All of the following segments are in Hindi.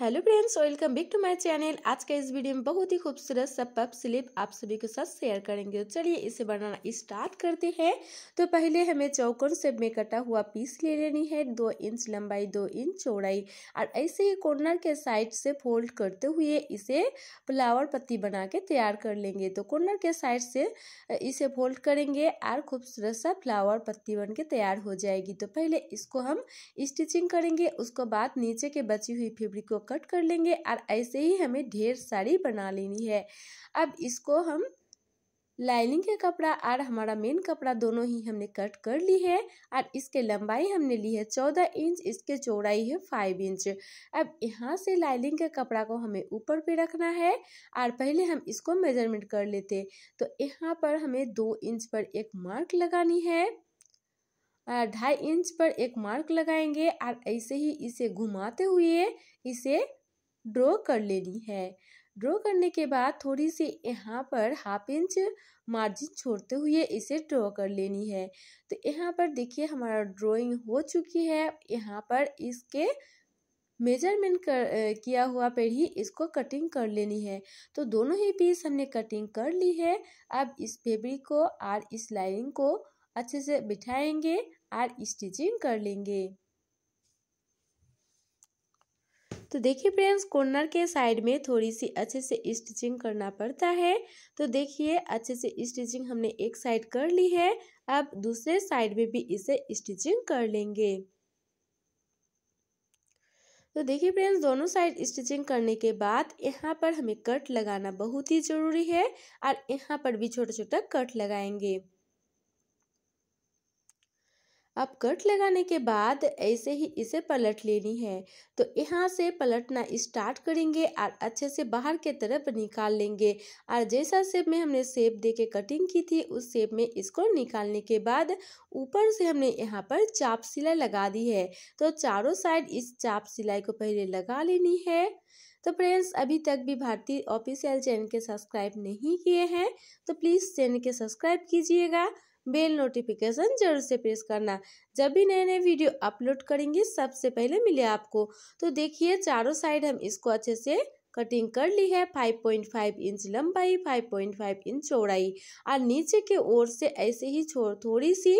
hello friends welcome back to my channel आज का इस वीडियो में बहुत ही खूबसूरत सा पप स्लिप आप सभी के साथ शेयर करेंगे चलिए इसे बनाना स्टार्ट करते हैं तो पहले हमें चौकोन सेप में कटा हुआ पीस ले लेनी है दो इंच लंबाई दो इंच चौड़ाई और ऐसे ही कॉर्नर के साइड से फोल्ड करते हुए इसे फ्लावर पत्ती बना के तैयार कर लेंगे तो कॉर्नर के साइड से इसे फोल्ड करेंगे और खूबसूरत सा फ्लावर पत्ती बन के तैयार हो जाएगी तो पहले इसको हम स्टिचिंग करेंगे उसके बाद नीचे के बची हुई फेब्रिक को कट कर लेंगे और ऐसे ही हमें ढेर सारी बना लेनी है अब इसको हम लाइनिंग का कपड़ा और हमारा मेन कपड़ा दोनों ही हमने कट कर ली है और इसके लंबाई हमने ली है चौदह इंच इसके चौड़ाई है फाइव इंच अब यहाँ से लाइनिंग के कपड़ा को हमें ऊपर पे रखना है और पहले हम इसको मेजरमेंट कर लेते तो यहाँ पर हमें दो इंच पर एक मार्क लगानी है ढाई इंच पर एक मार्क लगाएंगे और ऐसे ही इसे घुमाते हुए इसे ड्रॉ कर लेनी है ड्रॉ करने के बाद थोड़ी सी यहाँ पर हाफ इंच मार्जिन छोड़ते हुए इसे ड्रॉ कर लेनी है तो यहाँ पर देखिए हमारा ड्राइंग हो चुकी है यहाँ पर इसके मेजरमेंट कर किया हुआ पर ही इसको कटिंग कर लेनी है तो दोनों ही पीस हमने कटिंग कर ली है अब इस फेब्रिक को और इस लाइनिंग को अच्छे से बिठाएंगे और स्टिचिंग कर लेंगे तो देखिए फ्रेंड्स कॉर्नर के साइड में थोड़ी सी अच्छे से स्टिचिंग करना पड़ता है तो देखिए अच्छे से स्टिचिंग हमने एक साइड कर ली है अब दूसरे साइड में भी इसे स्टिचिंग कर लेंगे तो देखिए फ्रेंड्स दोनों साइड स्टिचिंग करने के बाद यहाँ पर हमें कट लगाना बहुत ही ज़रूरी है और यहाँ पर भी छोटा छोटा कट लगाएंगे अब कट लगाने के बाद ऐसे ही इसे पलट लेनी है तो यहाँ से पलटना स्टार्ट करेंगे और अच्छे से बाहर के तरफ निकाल लेंगे और जैसा शेप में हमने शेप दे के कटिंग की थी उस शेप में इसको निकालने के बाद ऊपर से हमने यहाँ पर चाप सिलाई लगा दी है तो चारों साइड इस चाप सिलाई को पहले लगा लेनी है तो फ्रेंड्स अभी तक भी भारतीय ऑफिशियल चैनल के सब्सक्राइब नहीं किए हैं तो प्लीज़ चैनल के सब्सक्राइब कीजिएगा बेल नोटिफिकेशन जरूर से प्रेस करना जब भी नए नए वीडियो अपलोड करेंगे सबसे पहले मिले आपको तो देखिए चारों साइड हम इसको अच्छे से कटिंग कर ली है 5.5 इंच लंबाई 5.5 इंच चौड़ाई और नीचे के ओर से ऐसे ही छोड़ थोड़ी सी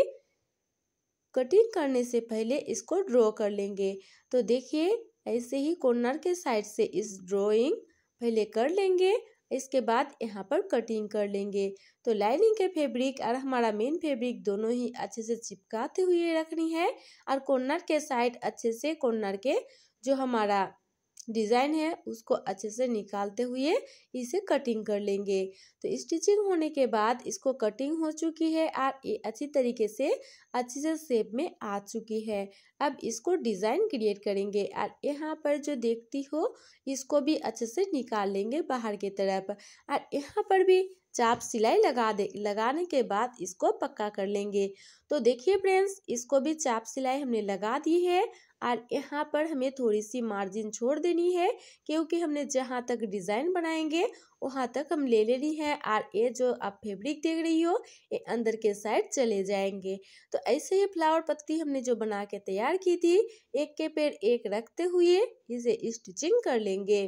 कटिंग करने से पहले इसको ड्रॉ कर लेंगे तो देखिए ऐसे ही कॉर्नर के साइड से इस ड्रॉइंग पहले कर लेंगे इसके बाद यहाँ पर कटिंग कर लेंगे तो लाइनिंग के फैब्रिक और हमारा मेन फैब्रिक दोनों ही अच्छे से चिपकाते हुए रखनी है और कॉर्नर के साइड अच्छे से कॉर्नर के जो हमारा डिज़ाइन है उसको अच्छे से निकालते हुए इसे कटिंग कर लेंगे तो स्टिचिंग होने के बाद इसको कटिंग हो चुकी है और ये अच्छी तरीके से अच्छे से शेप में आ चुकी है अब इसको डिज़ाइन क्रिएट करेंगे और यहाँ पर जो देखती हो इसको भी अच्छे से निकाल लेंगे बाहर की तरफ और यहाँ पर भी चाप सिलाई लगा दे लगाने के बाद इसको पक्का कर लेंगे तो देखिए फ्रेंड्स इसको भी चाप सिलाई हमने लगा दी है और यहाँ पर हमें थोड़ी सी मार्जिन छोड़ देनी है क्योंकि हमने जहाँ तक डिज़ाइन बनाएंगे वहाँ तक हम ले लेनी है और ये जो आप फैब्रिक देख रही हो ये अंदर के साइड चले जाएंगे तो ऐसे ही फ्लावर पत्ती हमने जो बना के तैयार की थी एक के पेड़ एक रखते हुए इसे स्टिचिंग कर लेंगे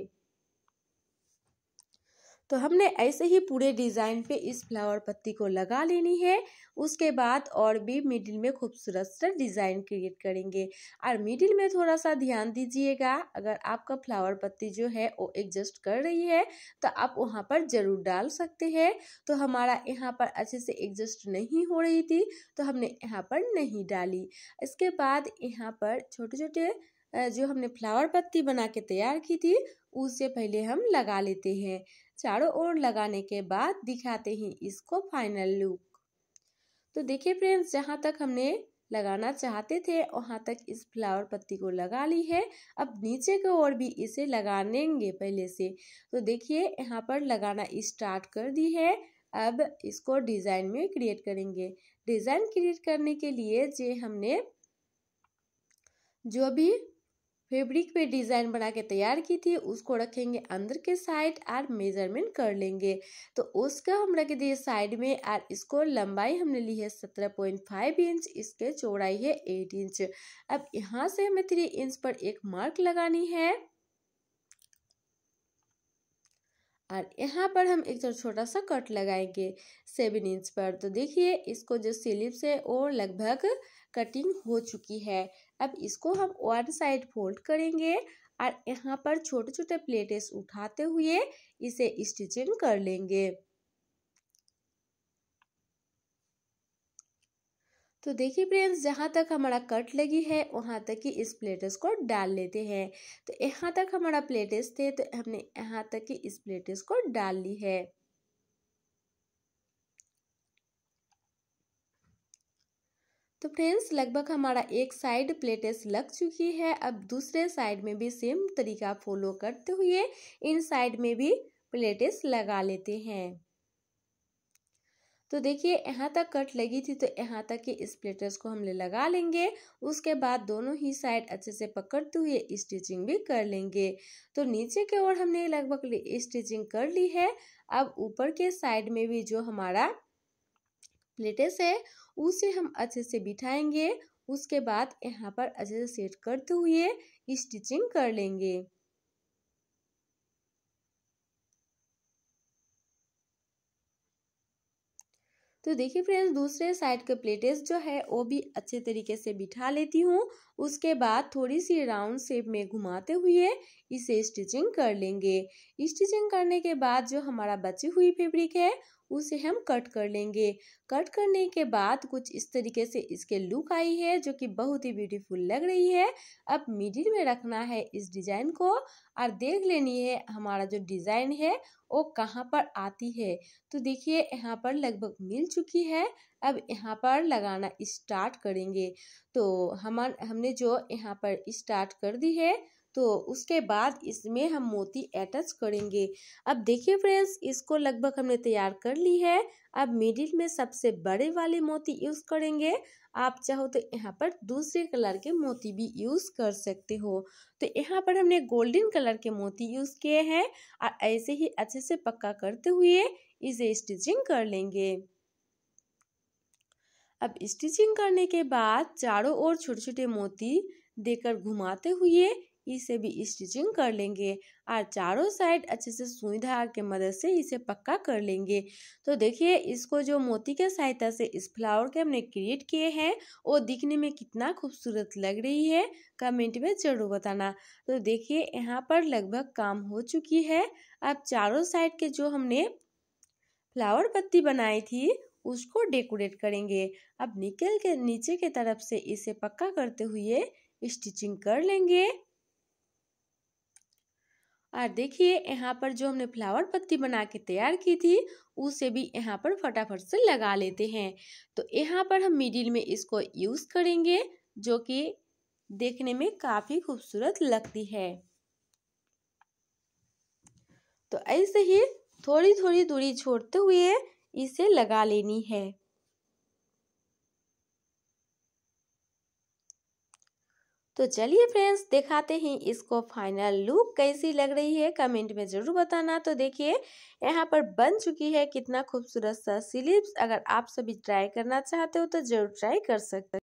तो हमने ऐसे ही पूरे डिज़ाइन पे इस फ्लावर पत्ती को लगा लेनी है उसके बाद और भी मिडिल में खूबसूरत सा डिज़ाइन क्रिएट करेंगे और मिडिल में थोड़ा सा ध्यान दीजिएगा अगर आपका फ्लावर पत्ती जो है वो एडजस्ट कर रही है तो आप वहाँ पर ज़रूर डाल सकते हैं तो हमारा यहाँ पर अच्छे से एडजस्ट नहीं हो रही थी तो हमने यहाँ पर नहीं डाली इसके बाद यहाँ पर छोटे छोटे जो हमने फ्लावर पत्ती बना के तैयार की थी उससे पहले हम लगा लेते हैं चारों ओर लगाने के बाद दिखाते हैं इसको फाइनल लुक तो देखिए फ्रेंड्स जहाँ तक हमने लगाना चाहते थे वहाँ तक इस फ्लावर पत्ती को लगा ली है अब नीचे की ओर भी इसे लगा लेंगे पहले से तो देखिए यहाँ पर लगाना स्टार्ट कर दी है अब इसको डिज़ाइन में क्रिएट करेंगे डिज़ाइन क्रिएट करने के लिए जे हमने जो भी फैब्रिक पे डिज़ाइन बना के तैयार की थी उसको रखेंगे अंदर के साइड और मेजरमेंट कर लेंगे तो उसका हम रख दिए साइड में और इसको लंबाई हमने ली है सत्रह पॉइंट फाइव इंच इसके चौड़ाई है एट इंच अब यहाँ से हमें थ्री इंच पर एक मार्क लगानी है और यहाँ पर हम एक तो छोटा सा कट लगाएंगे सेवन इंच पर तो देखिए इसको जो स्लिप्स है वो लगभग कटिंग हो चुकी है अब इसको हम वन साइड फोल्ड करेंगे और यहाँ पर छोटे छोटे प्लेटेस उठाते हुए इसे स्टिचिंग कर लेंगे तो देखिए फ्रेंड्स जहाँ तक हमारा कट लगी है वहाँ तक ही इस प्लेटस को डाल लेते हैं तो यहाँ तक हमारा प्लेटस थे तो हमने यहाँ तक ही इस प्लेटस को डाल ली है तो फ्रेंड्स लगभग हमारा एक साइड प्लेटेस लग चुकी है अब दूसरे साइड में भी सेम तरीका फॉलो करते हुए इन साइड में भी प्लेटेस लगा लेते हैं तो देखिए यहाँ तक कट लगी थी तो यहाँ तक के स्प्लेटर्स को हम लगा लेंगे उसके बाद दोनों ही साइड अच्छे से पकड़ते हुए स्टिचिंग भी कर लेंगे तो नीचे के ओर हमने लगभग स्टिचिंग कर ली है अब ऊपर के साइड में भी जो हमारा प्लेटेस है उसे हम अच्छे से बिठाएंगे उसके बाद यहाँ पर अच्छे से सेट करते हुए स्टिचिंग कर लेंगे तो देखिए फ्रेंड्स दूसरे साइड के प्लेटेस जो है वो भी अच्छे तरीके से बिठा लेती हूँ उसके बाद थोड़ी सी राउंड शेप में घुमाते हुए इसे स्टिचिंग कर लेंगे स्टिचिंग करने के बाद जो हमारा बची हुई फैब्रिक है उसे हम कट कर लेंगे कट करने के बाद कुछ इस तरीके से इसके लुक आई है जो कि बहुत ही ब्यूटीफुल लग रही है अब मिडिल में रखना है इस डिज़ाइन को और देख लेनी है हमारा जो डिज़ाइन है वो कहाँ पर आती है तो देखिए यहाँ पर लगभग मिल चुकी है अब यहाँ पर लगाना स्टार्ट करेंगे तो हम हमने जो यहाँ पर स्टार्ट कर दी है तो उसके बाद इसमें हम मोती अटैच करेंगे अब देखिए फ्रेंड्स इसको लगभग हमने तैयार कर ली है अब मिडिल में सबसे बड़े वाले मोती यूज़ करेंगे आप चाहो तो यहाँ पर दूसरे कलर के मोती भी यूज़ कर सकते हो तो यहाँ पर हमने गोल्डन कलर के मोती यूज़ किए हैं और ऐसे ही अच्छे से पक्का करते हुए इसे स्टिचिंग कर लेंगे अब स्टिचिंग करने के बाद चारों ओर छोटे छोटे मोती देकर घुमाते हुए इसे भी स्टिचिंग कर लेंगे और चारों साइड अच्छे से सुई धार के मदद से इसे पक्का कर लेंगे तो देखिए इसको जो मोती के सहायता से इस फ्लावर के हमने क्रिएट किए हैं वो दिखने में कितना खूबसूरत लग रही है कमेंट में ज़रूर बताना तो देखिए यहाँ पर लगभग काम हो चुकी है अब चारों साइड के जो हमने फ्लावर पत्ती बनाई थी उसको डेकोरेट करेंगे अब निकल के नीचे के तरफ से इसे पक्का करते हुए स्टिचिंग कर लेंगे और देखिए यहाँ पर जो हमने फ्लावर पत्ती बना के तैयार की थी उसे भी यहाँ पर फटाफट से लगा लेते हैं तो यहाँ पर हम मिडिल में इसको यूज़ करेंगे जो कि देखने में काफ़ी खूबसूरत लगती है तो ऐसे ही थोड़ी थोड़ी दूरी छोड़ते हुए इसे लगा लेनी है तो चलिए फ्रेंड्स दिखाते हैं इसको फाइनल लुक कैसी लग रही है कमेंट में ज़रूर बताना तो देखिए यहाँ पर बन चुकी है कितना खूबसूरत सा स्लीव्स अगर आप सभी ट्राई करना चाहते हो तो ज़रूर ट्राई कर सकते